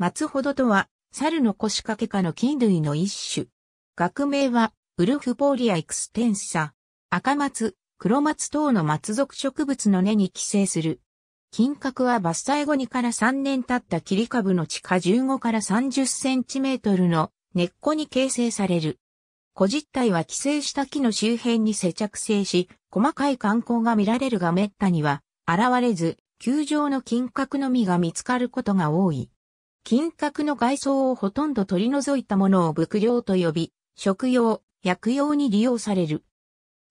松ほどとは、猿の腰掛け科の菌類の一種。学名は、ウルフポーリアエクステンサ。赤松、黒松等の松属植物の根に寄生する。金閣は伐採後にから3年経った切り株の地下15から30センチメートルの根っこに形成される。小実体は寄生した木の周辺に接着性し、細かい観光が見られるが滅多には現れず、球状の金閣の実が見つかることが多い。金閣の外装をほとんど取り除いたものを仏料と呼び、食用、薬用に利用される。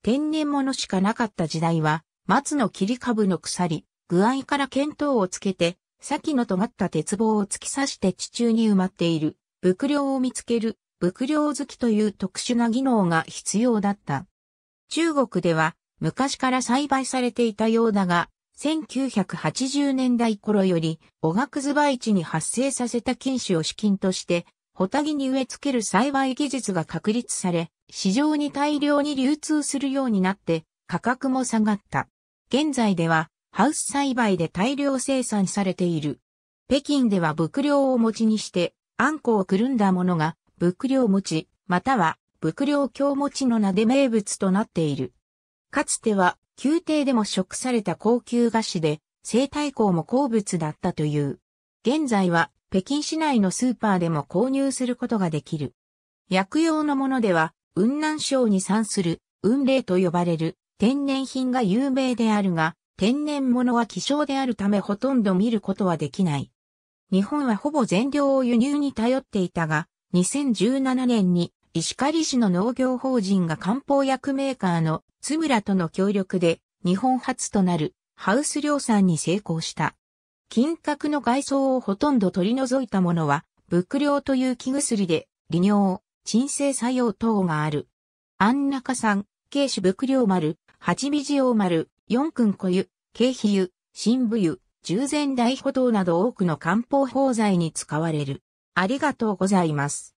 天然物しかなかった時代は、松の切り株の鎖、具合から見当をつけて、先の尖った鉄棒を突き刺して地中に埋まっている、仏料を見つける、仏料好きという特殊な技能が必要だった。中国では昔から栽培されていたようだが、1980年代頃より、おがくず培地に発生させた菌種を資金として、ホタギに植え付ける栽培技術が確立され、市場に大量に流通するようになって、価格も下がった。現在では、ハウス栽培で大量生産されている。北京では伏量を持ちにして、あんこをくるんだものが、伏量持ち、または、伏量強持ちの名で名物となっている。かつては、宮廷でも食された高級菓子で、生態校も好物だったという。現在は北京市内のスーパーでも購入することができる。薬用のものでは、雲南省に産する、雲霊と呼ばれる天然品が有名であるが、天然物は希少であるためほとんど見ることはできない。日本はほぼ全量を輸入に頼っていたが、2017年に石狩市の農業法人が漢方薬メーカーの津村との協力で日本初となるハウス量産に成功した。金閣の外装をほとんど取り除いたものは、仏量という木薬で、利尿、鎮静作用等がある。安中ん、慶主仏量丸、八美地王丸、四君小湯、慶肥湯、新武湯、従前大歩道など多くの漢方法剤に使われる。ありがとうございます。